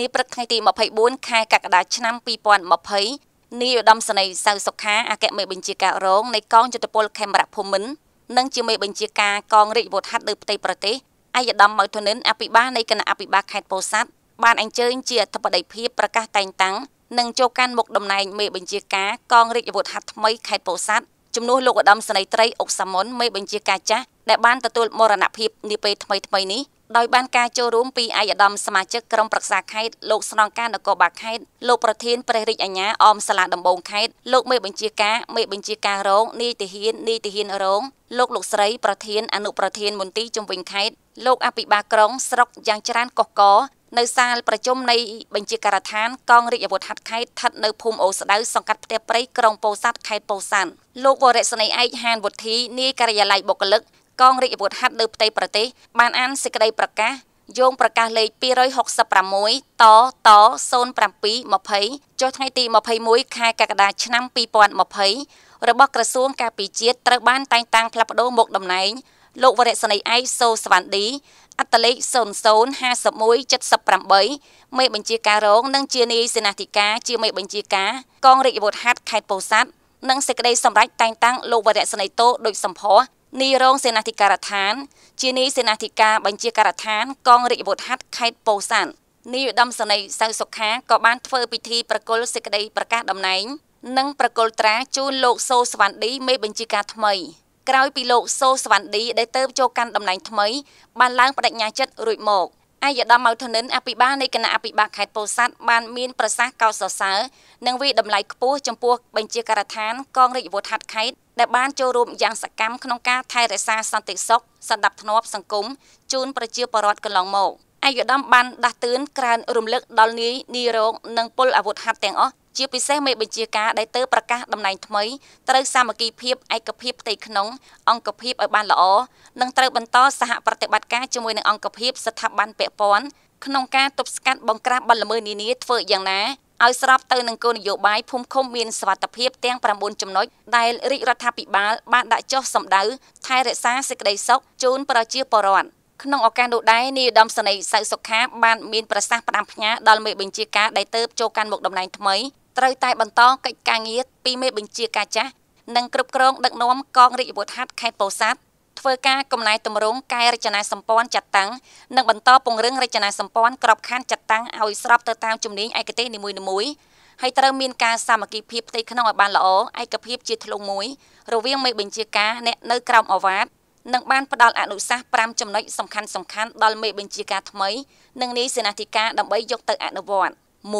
នាព្រឹកថ្ងៃទី24ខែកក្កដាឆ្នាំ2020នាយឧត្តមសេនីយ៍សៅសុខាអគ្គមេបញ្ជាការរងនៃកងយុទ្ធពលខេមរៈភូមិន្ទនិងជាមេបញ្ជាការកងរាជវុធហត្ថលើផ្ទៃប្រទេសឯកឧត្តមម៉ៅធនិនអភិបាលនៃគណៈអភិបាលខេត្តពោធិ៍សាត់បានអញ្ជើញជាអធិបតីភាពប្រកាសតែងតាំងនិងចូលកាន់មុខតំណែងមេបញ្ជាការកងរាជវុធហត្ថថ្មីខេត្តពោធិ៍សាត់ជំនួសលោកឧត្តមសេនីយ៍ត្រីអុកសាមុនមេបញ្ជាការចាស់ដែលបានទទួលមរណភាពនាពេលថ្មីៗនេះដោយបានការចូលរួមពីឯកឧត្តមសមាជិកក្រុមប្រឹក្សាខេត្តលោកស្នងការនគរបាលខេត្តលោកប្រធានព្រះរាជអាជ្ញាអមសាលាដំបងខេត្តលោកមេបញ្ជាការមេបញ្ជាការរងនាយទាហាននាយទាហានរងលោក លោកស្រីប្រធាន អនុប្រធានមន្ទីរជំនវិញខេត្តលោកអភិបាលក្រុងស្រុកយ៉ាងច្រើនកកកនៅសាលប្រជុំនៃបញ្ជាការដ្ឋាន កងរាជអាវុធហត្ថខេត្តស្ថិតនៅភូមិអូស្ដៅសង្កាត់ផ្ទះព្រៃក្រុងពោធិ៍សាត់ខេត្តពោធិ៍សាត់លោកវរៈស្នីឯកហានវុធីនាយការិយាល័យបុគ្គលិកកងរាជអាវុធហត្ថលើផ្ទៃប្រទេស បានអានសេចក្តីប្រកាសយោងប្រកាសលេខ266តត0720ចុះថ្ងៃទី21ខែកក្កដាឆ្នាំ2020របស់ក្រសួងការពារជាតិត្រូវបានតែងតាំងផ្លាស់ប្តូរមុខតំណែងលោកវរៈសនីឯកសូសវណ្ណឌីអត្តលេខ005178មេបញ្ជាការរងនិងជានាយសេនាធិការជាមេបញ្ជាការកងរាជអាវុធហត្ថខេត្តពោធិ៍សាត់និងសេចក្តីសម្រេចតែងតាំងលោកវរៈសនីតោដូចសម្ផស្សនីរងសេនាធិការដ្ឋានជានីសេនាធិការបញ្ជាការដ្ឋានកងរាជវុធហត្ថខេត្តពោធិ៍សាត់នាយឧត្តមសេនីយ៍សៅសុខាក៏បានធ្វើ ពិធីប្រគល់សេចក្តីប្រកាសតំណែងនិងប្រគល់ត្រាជូនលោកសូសវណ្ណឌីមេបញ្ជាការថ្មីក្រោយពីលោកសូសវណ្ណឌីដែលទៅ ចូលកាន់តំណែងថ្មីបានឡើងបដិញ្ញាចិត្តរួចមក។អាយដាមម៉ៅធនិនអភិបាលនៃគណៈអភិបាលខេត្តពោធិ៍សាត់បានមានប្រសាសន៍កោតសរសើរនិងវិតម្លៃខ្ពស់ចំពោះបញ្ជាការដ្ឋាន កងរាជអាវុធហត្ថខេត្តដែលបានចូលរួមយ៉ាងសកម្មក្នុងការថែរក្សាសន្តិសុខសន្តិភាពសង្គមជូនប្រជាពលរដ្ឋកន្លងមកអាយដាមបានដាស់តឿនក្រើនរំលឹក ដល់នាយនីរោគនិងពលអាវុធហត្ថទាំងអស់ជាពិសេសមេបញ្ជាការដែលទៅប្រកាសតំណែងថ្មីត្រូវសាមគ្គីភាពឯកភាពផ្ទៃក្នុង អង្គភាពឲ្យបានល្អនិងត្រូវបន្តសហប្រតិបត្តិការជាមួយនឹងអង្គភាពស្ថាប័នពាក់ព័ន្ធក្នុងការទប់ស្កាត់បង្ក្រាបបទល្មើសនានាធ្វើយ៉ាងណាឲ្យស្របទៅនឹងគោលនយោបាយភូមិឃុំមានសវត្ថភាពទាំង9ចំណុចដែលរាជរដ្ឋាភិបាល បានដាក់ចុះសម្ដៅថែរក្សាសេចក្តីសុខជូនប្រជាពលរដ្ឋ។ក្នុងឱកាសនោះដែរនាយឧត្តមសេនីយ៍សៅសុខាបានមានប្រសាសន៍ផ្ដាំផ្ញើដល់មេបញ្ជាការដែលទៅចូលកាន់មុខតំណែងថ្មីត្រូវតែបន្តកិច្ចការងារពីមេបញ្ជាការចាស់និងគ្រប់គ្រងដឹកនាំកងរាជអាវុធហត្ថខេត្តពោធិ៍សាត់ធ្វើការកំណែតម្រង់កែរចនាសម្ព័ន្ធចាត់តាំងនិងបន្តពង្រឹងរចនាសម្ព័ន្ធក្របខ័ណ្ឌចាត់តាំងឲ្យស្របទៅតាមជំនាញឯកទេសនីមួយៗហើយត្រូវមានការសាមគ្គីភាពផ្ទៃក្នុងឲ្យបានល្អឯកភាពជាធ្លុងមួយ រវាងមេបញ្ជាការអ្នកនៅក្រោមអវ៉ាតនិងបានផ្ដល់អនុសាសន៍5ចំណុចសំខាន់សំខាន់ដល់មេបញ្ជាការថ្មីនិងនាយសេនាធិការដើម្បីយកទៅអនុវត្ត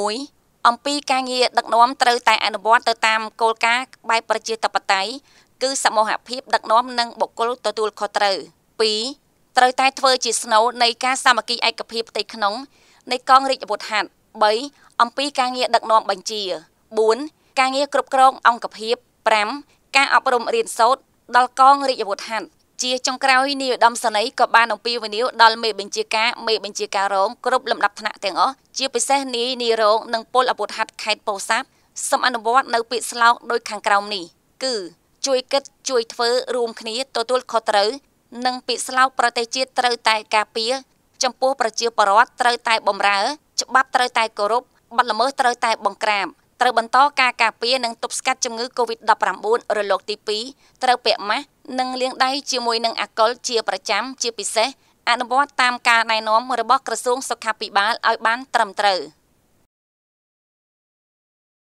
1អំពីការងារដឹកនាំត្រូវតែអនុវត្តទៅតាមគោលការណ៍បែបប្រជាធិបតេយ្យគឺសមូហភាពដឹកនាំនិងបុគ្គលទទួលខុសត្រូវ2ត្រូវតែធ្វើជាស្នូលនៃការសាមគ្គីឯកភាពផ្ទៃក្នុងនៃកងរាជអាវុធហត្ថ3អំពីការងារដឹកនាំបញ្ជា4ការងារគ្រប់គ្រងអង្គភាព5ការអប់រំរៀនសូត្រដល់កងរាជអាវុធហត្ថជាចុងក្រោយនាយឧត្តមសេនីយ៍ក៏បានអំពាវនាវដល់មេបញ្ជាការមេបញ្ជាការរងគ្រប់លំដាប់ថ្នាក់ទាំងអស់ជាពិសេសនាយនាយរងនិងពលអាវុធហត្ថខេត្តពោធិ៍សាត់សូមអនុវត្តនៅពាក្យស្លោកដូចខាងក្រោមនេះគឺជួយគិតជួយធ្វើរួមគ្នាទទួលខុសត្រូវនិងពាក្យស្លោកប្រទេសជាតិត្រូវតែការពារ ចំពោះប្រជាពលរដ្ឋត្រូវតែបំរើច្បាប់ត្រូវតែគោរពបទល្មើសត្រូវតែបង្ក្រាបត្រូវបន្តការការពារនិងទប់ស្កាត់ជំងឺ Covid-19 រលកទី2ត្រូវពាក់ម៉ាស់និងលាងដៃជាមួយនឹងអាល់កុលជាប្រចាំជាពិសេសអនុវត្តតាមការណែនាំរបស់ក្រសួងសុខាភិបាលឲ្យបានត្រឹមត្រូវ។